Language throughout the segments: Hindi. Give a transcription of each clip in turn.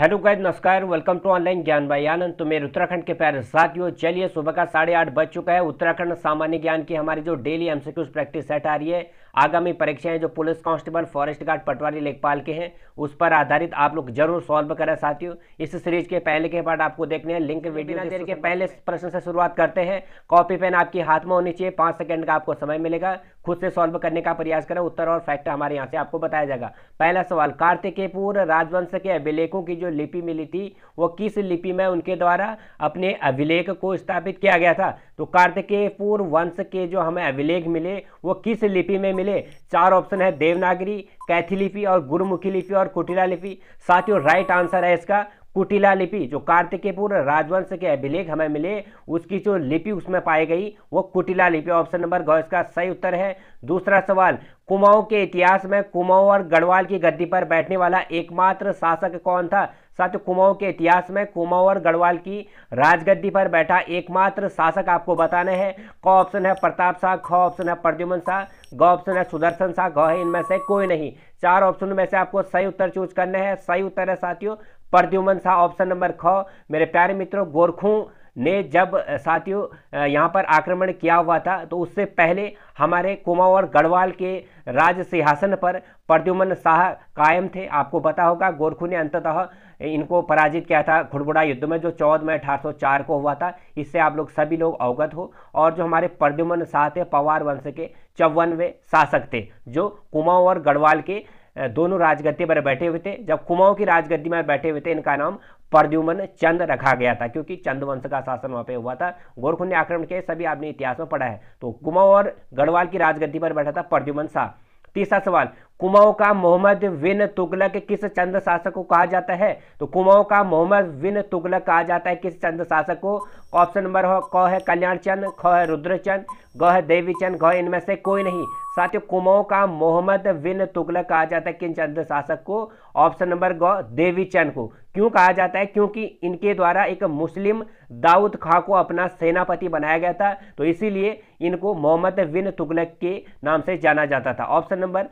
हेलो गाइज नमस्कार वेलकम टू ऑनलाइन ज्ञान भाई आनंद तो मेरे उत्तराखंड के प्यारे साथियों चलिए सुबह का साढ़े आठ बज चुका है उत्तराखंड सामान्य ज्ञान की हमारी जो डेली एमसीक्यूज प्रैक्टिस सेट आ रही है आगामी परीक्षाएं जो police constable forest guard patwari lekhpal के हैं उस पर आधारित आप लोग जरूर सॉल्व करें साथियों इस सीरीज के पहले के पार्ट आपको देखने हैं लिंक वीडियो देने के पहले प्रश्न से शुरुआत करते हैं कॉपी पेन आपके हाथ में होनी चाहिए पाँच सेकंड का आपको समय मिलेगा खुद से सॉल्व करने का प्रयास करें उत्तर और फैक्ट हमारे यहाँ से आपको बताया जाएगा पहला सवाल कार्तिकेयपुर राजवंश के अभिलेखों की जो लिपि मिली थी वो किस लिपि में उनके द्वारा अपने अभिलेख को स्थापित किया गया था तो कार्तिकेय पूर्व वंश के जो हमें अभिलेख मिले वो किस लिपि में मिले चार ऑप्शन है देवनागरी कैथी लिपि और गुरुमुखी लिपि और कुटिला लिपि साथियों राइट आंसर है इसका कुटिला लिपि जो कार्तिकेयपुर राजवंश के अभिलेख हमें मिले उसकी जो लिपि उसमें पाई गई वो कुटिला लिपि ऑप्शन नंबर गौ इसका सही उत्तर है दूसरा सवाल कुमाऊं के इतिहास में कुमाऊं और गढ़वाल की गद्दी पर बैठने वाला एकमात्र शासक कौन था साथ कुमाऊं के इतिहास में कुमाऊं और गढ़वाल की राजगद्दी पर बैठा एकमात्र शासक आपको बताना है क ऑप्शन है प्रताप शाह ख ऑप्शन है प्रद्युमन शाह ग ऑप्शन है सुदर्शन शाह ग है इनमें से कोई नहीं चार ऑप्शन में से आपको सही उत्तर चूज करना है सही उत्तर है साथियों प्रद्युमन शाह ऑप्शन नंबर ख मेरे प्यारे मित्रों गोरखों ने जब साथियों यहाँ पर आक्रमण किया हुआ था तो उससे पहले हमारे कुमाऊँ गढ़वाल के राज सिंहासन पर प्रद्युमन शाह कायम थे आपको पता होगा गोरखू ने अंततः इनको पराजित किया था घुड़बुड़ा युद्ध में जो चौदह मई अठारह को हुआ था इससे आप लोग सभी लोग अवगत हो और जो हमारे प्रद्युमन शाह थे पवार वंश के चौवनवे शासक थे जो कुमाऊँ और गढ़वाल के दोनों राजगद्दी पर बैठे हुए थे जब कुमाऊं की राजगद्दी में बैठे हुए थे इनका नाम प्रद्युमन चंद रखा गया था क्योंकि चंद वंश का शासन वहां पे हुआ था गोरखुंड आक्रमण के सभी आपने इतिहास में पढ़ा है तो कुमाऊं और गढ़वाल की राजगद्दी पर बैठा था प्रद्युमन शाह तीसरा सवाल कुमाऊं का मोहम्मद बिन तुगलक किस चंद शासक को कहा जाता है तो कुमाऊं का मोहम्मद बिन तुगलक कहा जाता है किस चंद शासक को ऑप्शन नंबर क है कल्याण चंद ख है रुद्रचंद ग है देवी चंद ग इनमें से कोई नहीं साथियों कुमाऊं का मोहम्मद बिन तुगलक कहा जाता है किन चंद शासक को ऑप्शन नंबर ग देवी चंद को क्यों कहा जाता है क्योंकि इनके द्वारा एक मुस्लिम दाऊद खां को अपना सेनापति बनाया गया था तो इसीलिए इनको मोहम्मद बिन तुगलक के नाम से जाना जाता था ऑप्शन नंबर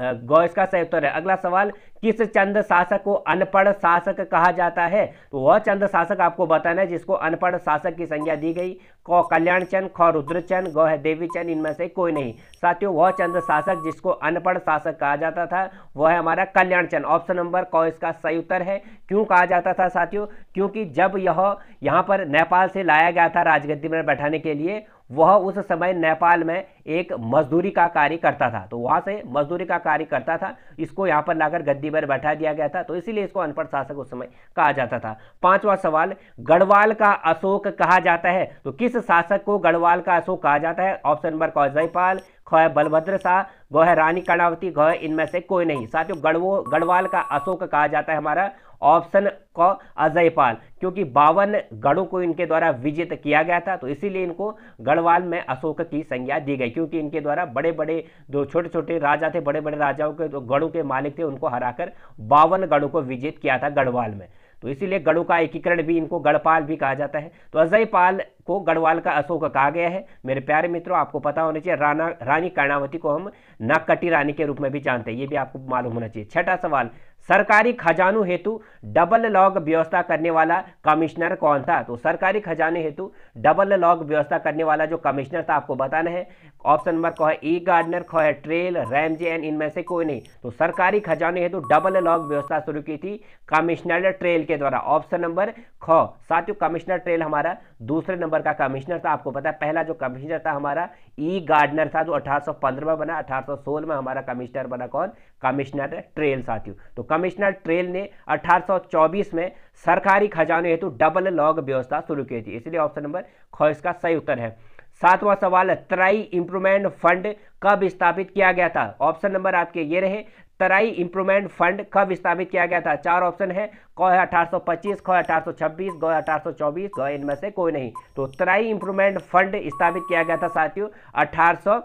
गौ इसका सही उत्तर है अगला सवाल किस चंद शासक को अनपढ़ शासक कहा जाता है तो वह चंद शासक आपको बताना है जिसको अनपढ़ शासक की संज्ञा दी गई क कल्याण चंद ख रुद्रचंद ग है देवी चंद इनमें से कोई नहीं साथियों वह चंद्र शासक जिसको अनपढ़ शासक कहा जाता था वह है हमारा कल्याण चंद ऑप्शन नंबर क इसका सही उत्तर है क्यों कहा जाता था साथियों क्योंकि जब यह यहाँ पर नेपाल से लाया गया था राजगद्दी में बैठाने के लिए वह उस समय नेपाल में एक मजदूरी का कार्य करता था तो वहाँ से मजदूरी का कार्य करता था इसको यहाँ पर लाकर गद्दी पर बैठा दिया गया था तो इसीलिए इसको अनपढ़ शासक उस समय कहा जाता था पांचवा सवाल गढ़वाल का अशोक कहा जाता है तो किस किस शासक को गढ़वाल का अशोक कहा जाता है ऑप्शन नंबर क जयपाल ख है बलभद्र शाह ग है रानी कर्णावती घ इनमें से कोई नहीं साथियों गढ़वो गढ़वाल का अशोक कहा जाता है हमारा ऑप्शन क अजयपाल क्योंकि बावन गढ़ों को इनके द्वारा विजित किया गया था तो इसीलिए इनको गढ़वाल में अशोक की संज्ञा दी गई क्योंकि इनके द्वारा बड़े बड़े जो छोटे छोटे राजा थे बड़े बड़े राजाओं के जो गढ़ों के मालिक थे उनको हराकर बावन गढ़ों को विजित किया था गढ़वाल में तो इसीलिए गढ़ों का एकीकरण भी इनको गढ़पाल भी कहा जाता है तो अजयपाल को गढ़वाल का अशोक कहा गया है मेरे प्यारे मित्रों आपको पता होना चाहिए राना रानी कर्णावती को हम नागकटी रानी के रूप में भी जानते हैं ये भी आपको मालूम होना चाहिए छठा सवाल सरकारी खजानों हेतु डबल लॉग व्यवस्था करने वाला कमिश्नर कौन था तो सरकारी खजाने हेतु डबल लॉग व्यवस्था करने वाला जो कमिश्नर था आपको बताना है ऑप्शन नंबर को है ई गार्डनर को है ट्रेल रैमजे एंड इनमें से कोई नहीं तो सरकारी खजाने हेतु डबल लॉग व्यवस्था शुरू की थी कमिश्नर ट्रेल के द्वारा ऑप्शन नंबर ख साथियों कमिश्नर ट्रेल हमारा दूसरे नंबर का कमिश्नर था आपको पता है पहला जो कमिश्नर था हमारा ई गार्डनर था जो अठारह में बना अठारह में हमारा कमिश्नर बना कौन कमिश्नर ट्रेल साथियों तो कमिश्नर ट्रेल ने 1824 में सरकारी खजाने हेतु डबल लॉग व्यवस्था शुरू की थी इसलिए ऑप्शन नंबर ख इसका सही उत्तर है सातवां सवाल तराई इंप्रूवमेंट फंड कब स्थापित किया गया था ऑप्शन नंबर आपके ये रहे तराई इंप्रूवमेंट फंड कब स्थापित किया गया था चार ऑप्शन है कौ है 1825 ख 1826 ग 1824 ग इनमें से कोई नहीं तो तराई इंप्रूवमेंट फंड स्थापित किया गया था साथियों अठारह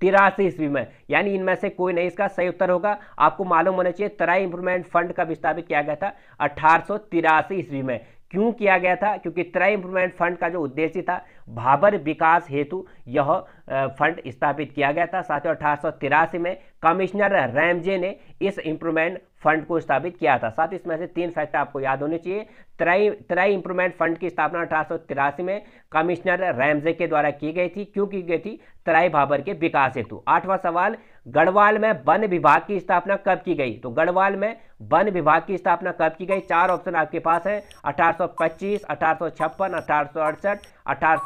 तिरासी ईस्वी में यानी इनमें से कोई नहीं इसका सही उत्तर होगा आपको मालूम होना चाहिए तराई इंप्रूवमेंट फंड कब स्थापित किया गया था अठारह ईस्वी में क्यों किया गया था क्योंकि तराई इंप्रूवमेंट फंड का जो उद्देश्य था भाबर विकास हेतु यह फंड स्थापित किया गया था साथ ही अठारह में कमिश्नर रैमजे ने इस इंप्रूवमेंट फंड को स्थापित किया था साथ ही इसमें से तीन फैक्ट आपको याद होने चाहिए तराई तराई इंप्रूवमेंट फंड की स्थापना अठारह में कमिश्नर रैमजे के द्वारा की गई थी क्यों की गई थी तराई भाबर के विकास हेतु आठवां सवाल गढ़वाल में वन विभाग की स्थापना कब की गई तो गढ़वाल में वन विभाग की स्थापना कब की गई चार ऑप्शन आपके पास है अठारह सौ पच्चीस अठारह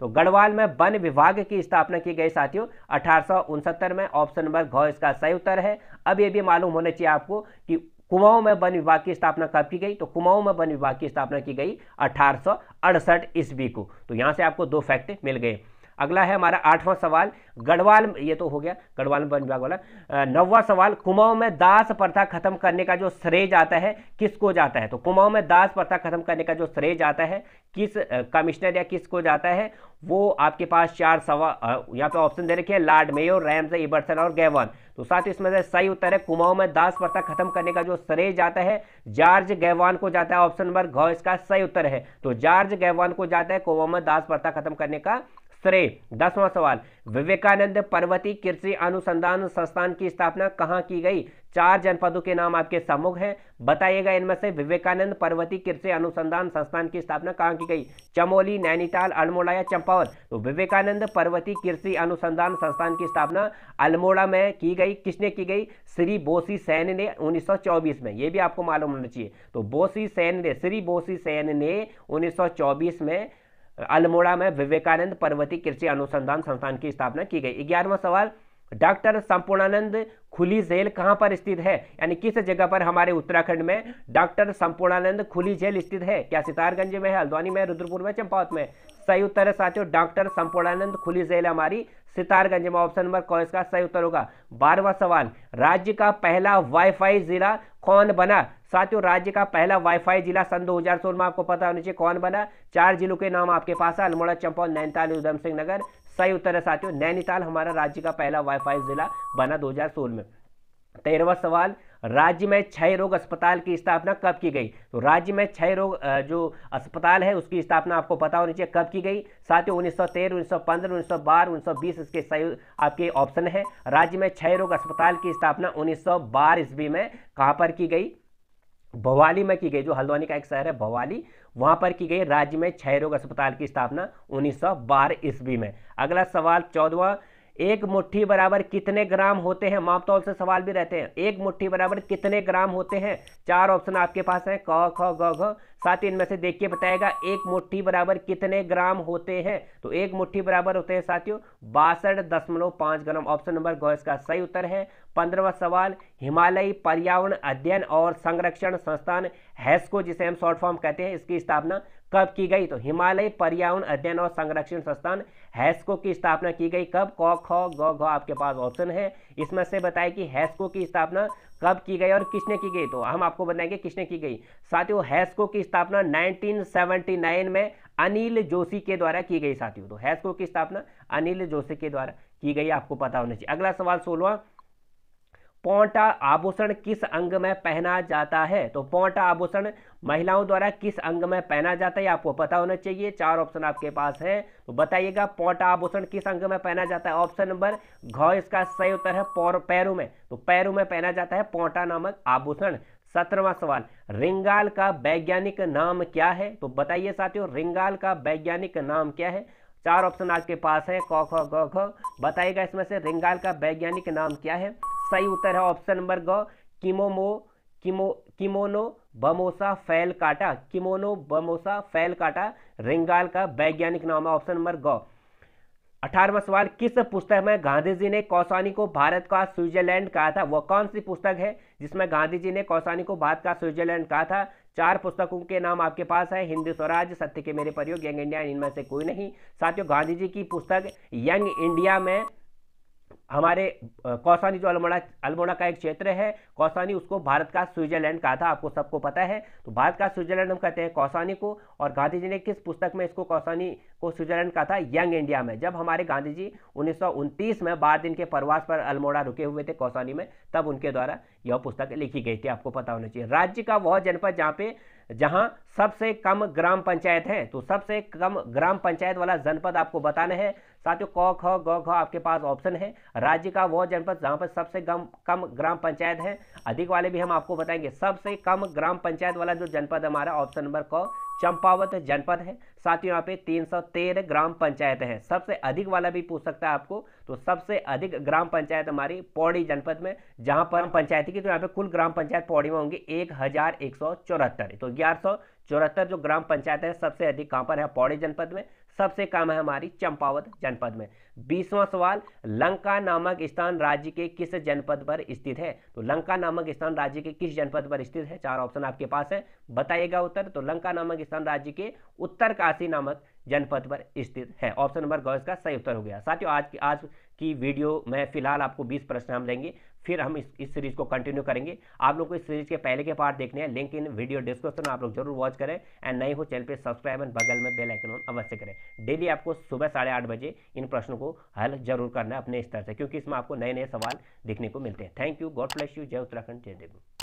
तो गढ़वाल में वन विभाग की स्थापना की गई साथियों अठारह में ऑप्शन नंबर घो इसका सही उत्तर है अब ये भी मालूम होना चाहिए आपको कि कुमाऊं में वन विभाग की स्थापना कब की गई तो कुमाऊं में वन विभाग की स्थापना की गई अठारह ईस्वी को तो यहाँ से आपको दो फैक्ट मिल गए अगला है हमारा आठवां सवाल गढ़वाल ये तो हो गया गढ़वाल वन विभाग वाला नौवा सवाल कुमाऊं में दास प्रथा खत्म करने का जो श्रेय जाता है किसको जाता है तो कुमाऊं में दास प्रथा खत्म करने का जो श्रेय जाता है किस कमिश्नर या किसको जाता है वो आपके पास चार सवाल यहाँ पे ऑप्शन दे रखे हैं लार्ड मेयर रैम्स इबर्सन और गैवन तो साथ ही इसमें से सही उत्तर है कुमाऊं में दास प्रथा खत्म करने का जो श्रेय जाता है जॉर्ज गैवान को जाता है ऑप्शन नंबर घ इसका सही उत्तर है तो जॉर्ज गैवान को जाता है कुमाऊं में दास प्रथा खत्म करने का श्रेय दसवां सवाल विवेकानंद पर्वती कृषि अनुसंधान संस्थान की स्थापना कहाँ की गई चार जनपदों के नाम आपके सम्मुख हैं बताइएगा इनमें से विवेकानंद पर्वती कृषि अनुसंधान संस्थान की स्थापना कहाँ की गई चमोली नैनीताल अल्मोड़ा या चंपावत तो विवेकानंद पर्वती कृषि अनुसंधान संस्थान की स्थापना अल्मोड़ा में की गई किसने की गई श्री बोसी सैन ने उन्नीस में यह भी आपको मालूम होना चाहिए तो बोसी सैन ने श्री बोसी सैन ने उन्नीस में अल्मोड़ा में विवेकानंद पर्वती कृषि अनुसंधान संस्थान की स्थापना की गई ग्यारहवा सवाल डॉक्टर संपूर्णानंद खुली जेल कहाँ पर स्थित है यानी किस जगह पर हमारे उत्तराखंड में डॉक्टर संपूर्णानंद खुली जेल स्थित है क्या सितारगंज में है हल्द्वानी में रुद्रपुर में चंपावत में सही उत्तर है साथियों डॉक्टर संपूर्णानंद खुली जेल हमारी सितारगंज में ऑप्शन नंबर कौन इसका सही उत्तर होगा बारहवा सवाल राज्य का पहला वाईफाई जिला कौन बना साथियों राज्य का पहला वाईफाई जिला सन दो हजार सोलह में आपको पता होना चाहिए कौन बना चार जिलों के नाम आपके पास है अल्मोड़ा चंपौल नैनीताल उधम सिंह नगर सही उत्तर है साथियों नैनीताल हमारा राज्य का पहला वाईफाई जिला बना दो में तेरहवा सवाल राज्य में क्षय रोग अस्पताल की स्थापना कब की गई तो राज्य में क्षय रोग जो अस्पताल है उसकी स्थापना आपको पता होनी चाहिए कब की गई साथ ही उन्नीस सौ तेरह उन्नीस सौ पंद्रह उन्नीस सौ बारह उन्नीस सौ बीस इसके सही आपके ऑप्शन है राज्य में क्षय रोग अस्पताल की स्थापना उन्नीस सौ ईस्वी में कहाँ पर की गई भवाली में की गई जो हल्द्वानी का एक शहर है भवाली वहां पर की गई राज्य में क्षय रोग अस्पताल की स्थापना उन्नीस ईस्वी में अगला सवाल चौदवा एक मुट्ठी बराबर कितने ग्राम होते हैं तौल तो से सवाल भी रहते हैं एक मुट्ठी बराबर कितने ग्राम होते हैं चार ऑप्शन आपके पास हैं क ख ग घ साथ ही इनमें से के बताएगा एक मुट्ठी बराबर कितने ग्राम होते हैं तो एक मुट्ठी बराबर होते हैं साथियों बासठ दशमलव पाँच ग्राम ऑप्शन नंबर गौ इसका सही उत्तर है पंद्रहवा सवाल हिमालयी पर्यावरण अध्ययन और संरक्षण संस्थान हैस्को जिसे हम शॉर्ट फॉर्म कहते हैं इसकी स्थापना कब की गई तो हिमालय पर्यावरण अध्ययन और संरक्षण संस्थान हैस्को की स्थापना की गई कब क ख ग आपके पास ऑप्शन है इसमें से बताए कि हैस्को की स्थापना कब की गई और किसने की गई तो हम आपको बताएंगे किसने की गई साथियों हैस्को की स्थापना 1979 में अनिल जोशी के द्वारा की गई साथियों तो हैस्को की स्थापना अनिल जोशी के द्वारा की गई आपको पता होना चाहिए अगला सवाल सोलवा पौटा आभूषण किस अंग में पहना जाता है तो पौटा आभूषण महिलाओं द्वारा किस अंग में पहना जाता है आपको पता होना चाहिए चार ऑप्शन आपके पास है तो बताइएगा पौट आभूषण किस अंग में पहना जाता है ऑप्शन नंबर घ इसका सही उत्तर है पैरों में तो पैरों में पहना जाता है पौटा नामक आभूषण सत्रहवा सवाल रिंगाल का वैज्ञानिक नाम क्या है तो बताइए साथियों रिंगाल का वैज्ञानिक नाम क्या है चार ऑप्शन आपके पास है क ख ग ख बताइएगा इसमें से रिंगाल का वैज्ञानिक नाम क्या है सही उत्तर है ऑप्शन नंबर ग किमोमो किमो किमोनो बमोसा फैल काटा किमोनो बमोसा फैल काटा रिंगाल का वैज्ञानिक नाम है ऑप्शन नंबर ग अठारवा सवाल किस पुस्तक में गांधी जी ने कौसानी को भारत का स्विट्जरलैंड कहा था वह कौन सी पुस्तक है जिसमें गांधी जी ने कौसानी को भारत का स्विट्जरलैंड कहा था चार पुस्तकों के नाम आपके पास है हिंदू स्वराज सत्य के मेरे प्रयोग यंग इंडिया इनमें से कोई नहीं साथियों गांधी जी की पुस्तक यंग इंडिया में हमारे कौसानी जो अल्मोड़ा अल्मोड़ा का एक क्षेत्र है कौसानी उसको भारत का स्विट्जरलैंड कहा था आपको सबको पता है तो भारत का स्विट्जरलैंड हम कहते हैं कौसानी को और गांधी जी ने किस पुस्तक में इसको कौसानी को स्विट्जरलैंड कहा था यंग इंडिया में जब हमारे गांधी जी उन्नीस में बारह दिन के प्रवास पर अल्मोड़ा रुके हुए थे कौसानी में तब उनके द्वारा यह पुस्तक लिखी गई थी आपको पता होना चाहिए राज्य का वह जनपद जहाँ पे जहाँ सबसे कम ग्राम पंचायत है तो सबसे कम ग्राम पंचायत वाला जनपद आपको बताना है साथियों क ख ग घ आपके पास ऑप्शन है राज्य का वह जनपद जहाँ पर सबसे कम कम ग्राम पंचायत है अधिक वाले भी हम आपको बताएंगे सबसे कम ग्राम पंचायत वाला जो जनपद हमारा ऑप्शन नंबर क चंपावत जनपद है साथियों यहाँ पे 313 ग्राम पंचायत हैं सबसे अधिक वाला भी पूछ सकता है आपको तो सबसे अधिक ग्राम पंचायत हमारी पौड़ी जनपद में जहाँ पर पंचायत की तो यहाँ पे कुल ग्राम पंचायत पौड़ी में होंगी एक हजार एक सौ चौहत्तर तो ग्यारह सौ चौहत्तर जो ग्राम पंचायत है सबसे अधिक कहाँ पर है पौड़ी जनपद में सबसे कम है हमारी चंपावत जनपद में बीसवां सवाल लंका नामक स्थान राज्य के किस जनपद पर स्थित है तो लंका नामक स्थान राज्य के किस जनपद पर स्थित है चार ऑप्शन आपके पास है बताइएगा उत्तर तो लंका नामक स्थान राज्य के उत्तरकाशी नामक जनपद पर स्थित है ऑप्शन नंबर ग इसका सही उत्तर हो गया साथियों आज की आज की वीडियो में फिलहाल आपको 20 प्रश्न हम लेंगे फिर हम इस इस सीरीज को कंटिन्यू करेंगे आप लोग को इस सीरीज के पहले के पार्ट देखने हैं लिंक इन वीडियो डिस्क्रिप्शन आप लोग जरूर वॉच करें एंड नए हो चैनल पे सब्सक्राइब एंड बगल में बेल आइकन ऑन अवश्य करें डेली आपको सुबह साढ़े आठ बजे इन प्रश्नों को हल जरूर करना है अपने स्तर से क्योंकि इसमें आपको नए नए सवाल देखने को मिलते हैं thank you God bless you जय उत्तराखंड जय देवी